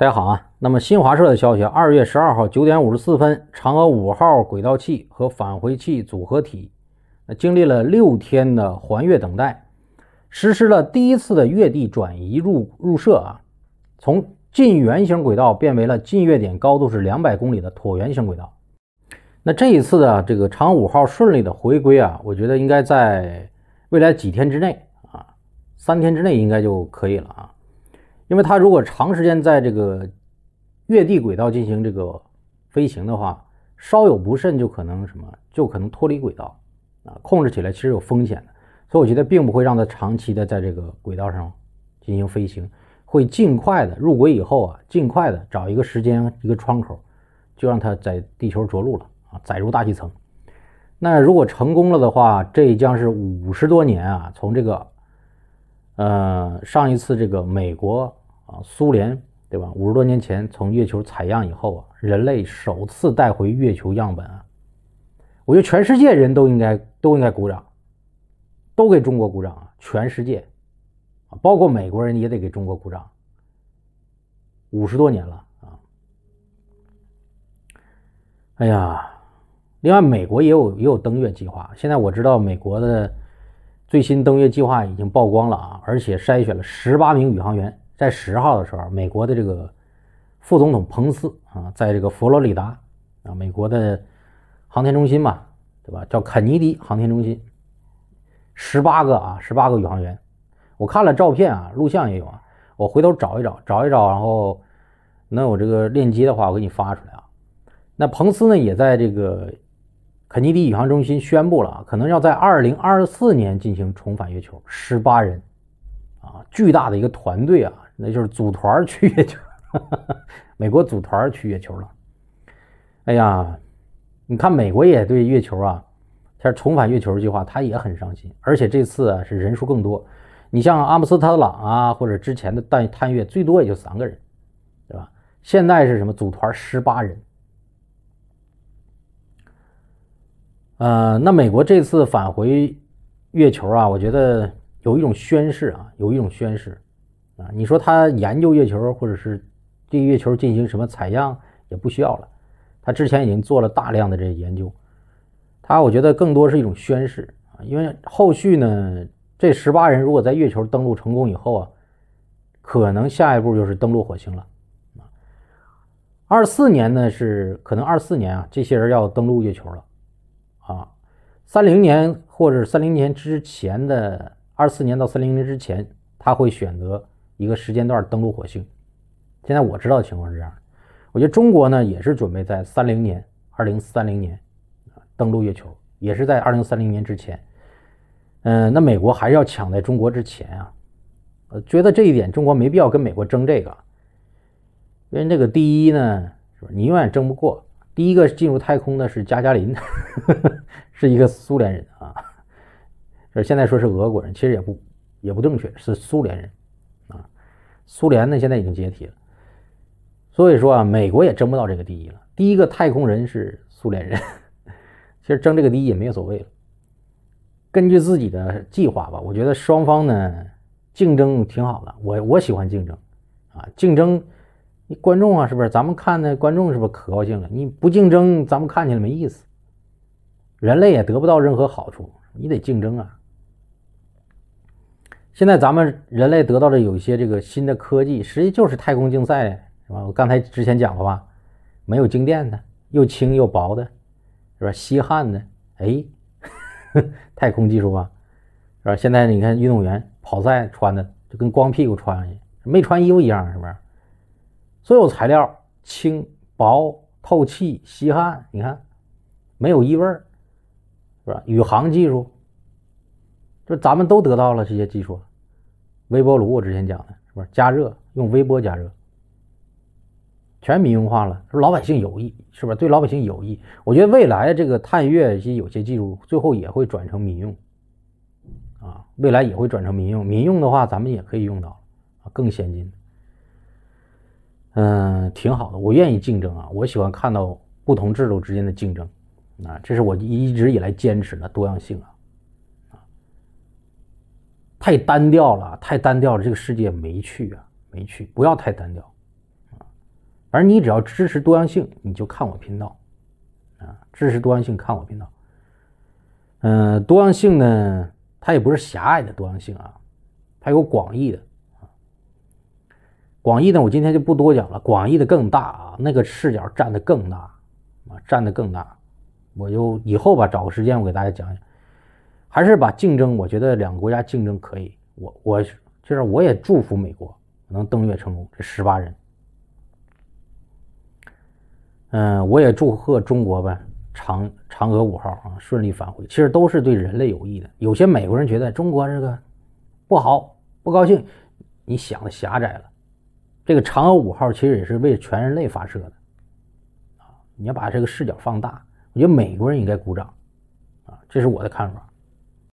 大家好啊！那么新华社的消息，二月十二号九点五十四分，嫦娥五号轨道器和返回器组合体，经历了六天的环月等待，实施了第一次的月地转移入入射啊，从近圆形轨道变为了近月点高度是两百公里的椭圆形轨道。那这一次的这个嫦五号顺利的回归啊，我觉得应该在未来几天之内啊，三天之内应该就可以了啊。因为它如果长时间在这个月地轨道进行这个飞行的话，稍有不慎就可能什么，就可能脱离轨道啊，控制起来其实有风险的。所以我觉得并不会让它长期的在这个轨道上进行飞行，会尽快的入轨以后啊，尽快的找一个时间一个窗口，就让它在地球着陆了啊，载入大气层。那如果成功了的话，这将是五十多年啊，从这个呃上一次这个美国。啊，苏联对吧？五十多年前从月球采样以后啊，人类首次带回月球样本啊，我觉得全世界人都应该都应该鼓掌，都给中国鼓掌啊！全世界，啊，包括美国人也得给中国鼓掌。五十多年了啊！哎呀，另外美国也有也有登月计划，现在我知道美国的最新登月计划已经曝光了啊，而且筛选了十八名宇航员。在十号的时候，美国的这个副总统彭斯啊，在这个佛罗里达啊，美国的航天中心嘛，对吧？叫肯尼迪航天中心，十八个啊，十八个宇航员，我看了照片啊，录像也有啊，我回头找一找，找一找，然后能有这个链接的话，我给你发出来啊。那彭斯呢，也在这个肯尼迪宇航中心宣布了，啊，可能要在二零二四年进行重返月球，十八人啊，巨大的一个团队啊。那就是组团去月球，美国组团去月球了。哎呀，你看美国也对月球啊，像重返月球计划，他也很伤心，而且这次是人数更多。你像阿姆斯特朗啊，或者之前的探探月，最多也就三个人，对吧？现在是什么？组团十八人。呃，那美国这次返回月球啊，我觉得有一种宣誓啊，有一种宣誓。啊，你说他研究月球，或者是对月球进行什么采样也不需要了，他之前已经做了大量的这研究，他我觉得更多是一种宣誓啊，因为后续呢，这十八人如果在月球登陆成功以后啊，可能下一步就是登陆火星了啊，二四年呢是可能二四年啊，这些人要登陆月球了啊，三零年或者三零年之前的二四年到三零年之前，他会选择。一个时间段登陆火星，现在我知道的情况是这样我觉得中国呢也是准备在三零年，二零三零年登陆月球，也是在二零三零年之前，嗯，那美国还是要抢在中国之前啊，觉得这一点中国没必要跟美国争这个，因为这个第一呢，你永远争不过，第一个进入太空的是加加林，是一个苏联人啊，现在说是俄国人，其实也不也不正确，是苏联人。苏联呢，现在已经解体了，所以说啊，美国也争不到这个第一了。第一个太空人是苏联人，其实争这个第一也没有所谓了。根据自己的计划吧，我觉得双方呢竞争挺好的。我我喜欢竞争啊，竞争，你观众啊，是不是？咱们看的观众是不是可高兴了？你不竞争，咱们看起来没意思，人类也得不到任何好处，你得竞争啊。现在咱们人类得到的有一些这个新的科技，实际就是太空竞赛是吧？我刚才之前讲了吧，没有静电的，又轻又薄的，是吧？吸汗的，哎，太空技术吧，是吧？现在你看运动员跑赛穿的就跟光屁股穿的，没穿衣服一样，是不是？所有材料轻、薄、透气、吸汗，你看没有异味，是吧？宇航技术。说咱们都得到了这些技术，微波炉我之前讲的是不是加热用微波加热，全民用化了，说老百姓有益，是不是对老百姓有益？我觉得未来这个探月其有些技术最后也会转成民用，啊，未来也会转成民用，民用的话咱们也可以用到，啊，更先进。嗯，挺好的，我愿意竞争啊，我喜欢看到不同制度之间的竞争，啊，这是我一直以来坚持的多样性啊。太单调了，太单调了，这个世界没趣啊，没趣！不要太单调，啊，而你只要支持多样性，你就看我频道，啊，支持多样性看我频道。嗯，多样性呢，它也不是狭隘的多样性啊，它有广义的，广义的我今天就不多讲了，广义的更大啊，那个视角占的更大，啊，占的更大，我就以后吧找个时间我给大家讲讲。还是把竞争，我觉得两个国家竞争可以。我我就是我也祝福美国能登月成功，这十八人。嗯，我也祝贺中国吧，嫦嫦娥五号啊顺利返回。其实都是对人类有益的。有些美国人觉得中国这个不好不高兴，你想的狭窄了。这个嫦娥五号其实也是为全人类发射的啊。你要把这个视角放大，我觉得美国人应该鼓掌啊。这是我的看法。